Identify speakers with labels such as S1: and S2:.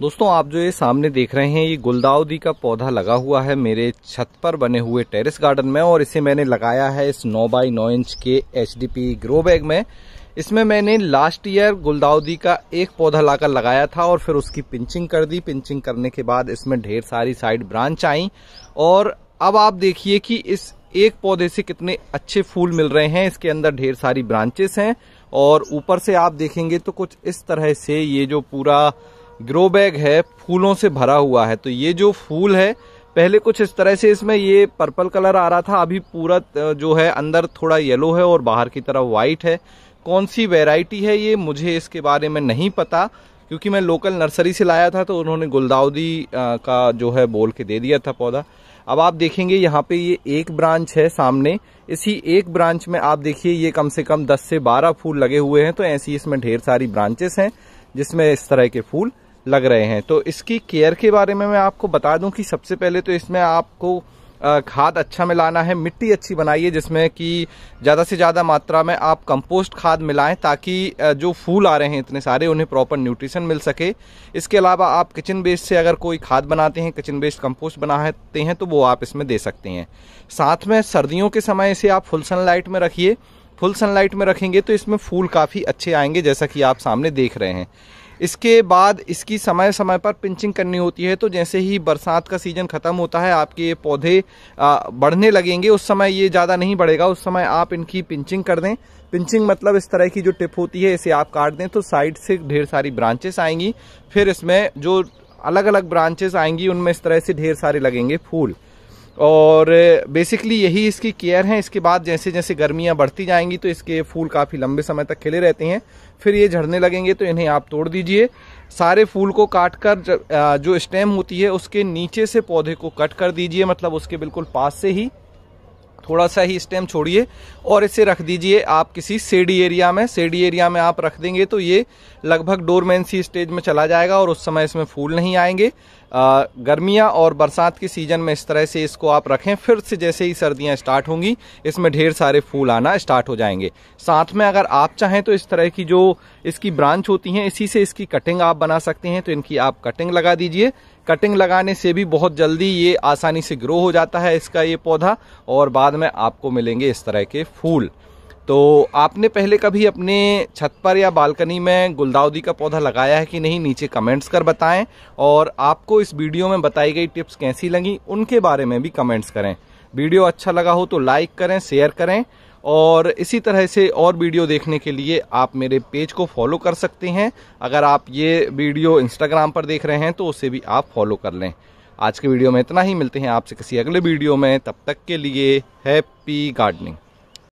S1: दोस्तों आप जो ये सामने देख रहे हैं ये गुलदाउदी का पौधा लगा हुआ है मेरे छत पर बने हुए टेरेस गार्डन में और इसे मैंने लगाया है इस 9 बाई 9 इंच के एच ग्रो बैग में इसमें मैंने लास्ट ईयर गुलदाउदी का एक पौधा लाकर लगाया था और फिर उसकी पिंचिंग कर दी पिंचिंग करने के बाद इसमें ढेर सारी साइड ब्रांच आई और अब आप देखिए कि इस एक पौधे से कितने अच्छे फूल मिल रहे हैं इसके अंदर ढेर सारी ब्रांचेस हैं और ऊपर से आप देखेंगे तो कुछ इस तरह से ये जो पूरा ग्रो बैग है फूलों से भरा हुआ है तो ये जो फूल है पहले कुछ इस तरह से इसमें ये पर्पल कलर आ रहा था अभी पूरा जो है अंदर थोड़ा येलो है और बाहर की तरफ व्हाइट है कौन सी वेराइटी है ये मुझे इसके बारे में नहीं पता क्योंकि मैं लोकल नर्सरी से लाया था तो उन्होंने गुलदाउदी का जो है बोल के दे दिया था पौधा अब आप देखेंगे यहाँ पे ये एक ब्रांच है सामने इसी एक ब्रांच में आप देखिए ये कम से कम 10 से 12 फूल लगे हुए हैं तो ऐसी इसमें ढेर सारी ब्रांचेस हैं जिसमें इस तरह के फूल लग रहे हैं तो इसकी केयर के बारे में मैं आपको बता दूं कि सबसे पहले तो इसमें आपको खाद अच्छा मिलाना है मिट्टी अच्छी बनाइए जिसमें कि ज़्यादा से ज़्यादा मात्रा में आप कंपोस्ट खाद मिलाएं ताकि जो फूल आ रहे हैं इतने सारे उन्हें प्रॉपर न्यूट्रिशन मिल सके इसके अलावा आप किचन वेस्ट से अगर कोई खाद बनाते हैं किचन वेस्ट कंपोस्ट बनाते हैं तो वो आप इसमें दे सकते हैं साथ में सर्दियों के समय इसे आप फुल सनलाइट में रखिए फुल सनलाइट में रखेंगे तो इसमें फूल काफ़ी अच्छे आएंगे जैसा कि आप सामने देख रहे हैं इसके बाद इसकी समय समय पर पिंचिंग करनी होती है तो जैसे ही बरसात का सीज़न ख़त्म होता है आपके ये पौधे बढ़ने लगेंगे उस समय ये ज़्यादा नहीं बढ़ेगा उस समय आप इनकी पिंचिंग कर दें पिंचिंग मतलब इस तरह की जो टिप होती है इसे आप काट दें तो साइड से ढेर सारी ब्रांचेस आएंगी फिर इसमें जो अलग अलग ब्रांचेस आएंगी उनमें इस तरह से ढेर सारे लगेंगे फूल और बेसिकली यही इसकी केयर है इसके बाद जैसे जैसे गर्मियाँ बढ़ती जाएंगी तो इसके फूल काफ़ी लंबे समय तक खिले रहते हैं फिर ये झड़ने लगेंगे तो इन्हें आप तोड़ दीजिए सारे फूल को काट कर जो स्टेम होती है उसके नीचे से पौधे को कट कर दीजिए मतलब उसके बिल्कुल पास से ही थोड़ा सा ही स्टेम छोड़िए और इसे रख दीजिए आप किसी सेडी एरिया में सेडी एरिया में आप रख देंगे तो ये लगभग डोरमेंसी स्टेज में चला जाएगा और उस समय इसमें फूल नहीं आएंगे गर्मियाँ और बरसात के सीज़न में इस तरह से इसको आप रखें फिर से जैसे ही सर्दियाँ स्टार्ट होंगी इसमें ढेर सारे फूल आना स्टार्ट हो जाएंगे साथ में अगर आप चाहें तो इस तरह की जो इसकी ब्रांच होती हैं इसी से इसकी कटिंग आप बना सकते हैं तो इनकी आप कटिंग लगा दीजिए कटिंग लगाने से भी बहुत जल्दी ये आसानी से ग्रो हो जाता है इसका ये पौधा और बाद में आपको मिलेंगे इस तरह के फूल तो आपने पहले कभी अपने छत पर या बालकनी में गुलदाउदी का पौधा लगाया है कि नहीं नीचे कमेंट्स कर बताएं और आपको इस वीडियो में बताई गई टिप्स कैसी लगी उनके बारे में भी कमेंट्स करें वीडियो अच्छा लगा हो तो लाइक करें शेयर करें और इसी तरह से और वीडियो देखने के लिए आप मेरे पेज को फॉलो कर सकते हैं अगर आप ये वीडियो इंस्टाग्राम पर देख रहे हैं तो उसे भी आप फॉलो कर लें आज के वीडियो में इतना ही मिलते हैं आपसे किसी अगले वीडियो में तब तक के लिए हैप्पी गार्डनिंग